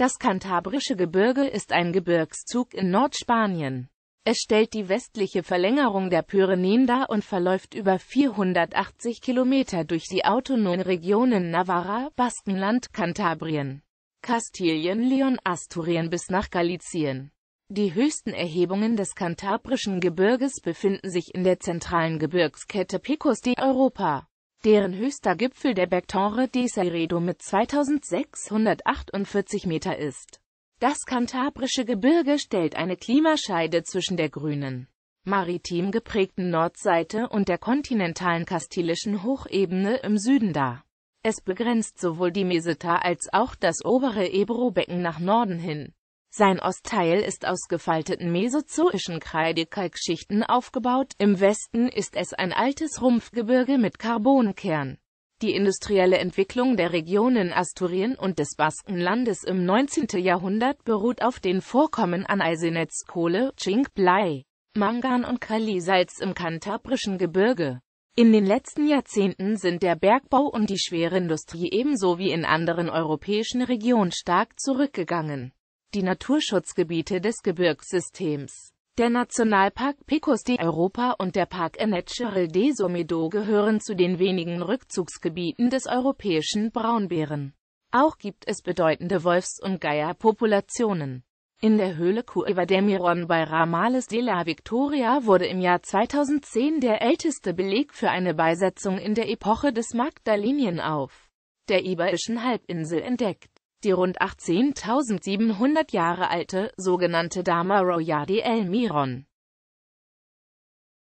Das kantabrische Gebirge ist ein Gebirgszug in Nordspanien. Es stellt die westliche Verlängerung der Pyrenäen dar und verläuft über 480 Kilometer durch die autonomen Regionen Navarra, Baskenland, Kantabrien, Kastilien, Leon, Asturien bis nach Galizien. Die höchsten Erhebungen des kantabrischen Gebirges befinden sich in der zentralen Gebirgskette Picos de Europa deren höchster Gipfel der Bergtorre di Seredo mit 2648 Meter ist. Das kantabrische Gebirge stellt eine Klimascheide zwischen der grünen, maritim geprägten Nordseite und der kontinentalen kastilischen Hochebene im Süden dar. Es begrenzt sowohl die Meseta als auch das obere Ebro-Becken nach Norden hin. Sein Ostteil ist aus gefalteten mesozoischen Kreidekalkschichten aufgebaut, im Westen ist es ein altes Rumpfgebirge mit Karbonkern. Die industrielle Entwicklung der Regionen Asturien und des Baskenlandes im 19. Jahrhundert beruht auf den Vorkommen an Eisenetzkohle, Zink, Blei, Mangan und Kalisalz im kantabrischen Gebirge. In den letzten Jahrzehnten sind der Bergbau und die Schwerindustrie ebenso wie in anderen europäischen Regionen stark zurückgegangen die Naturschutzgebiete des Gebirgssystems. Der Nationalpark Picos de Europa und der Parque Natural de Somedo gehören zu den wenigen Rückzugsgebieten des europäischen Braunbären. Auch gibt es bedeutende Wolfs- und Geierpopulationen. In der Höhle Cueva de Miron bei Ramales de la Victoria wurde im Jahr 2010 der älteste Beleg für eine Beisetzung in der Epoche des Magdalenien auf der Iberischen Halbinsel entdeckt. Die rund 18.700 Jahre alte, sogenannte Dama Royadi El Miron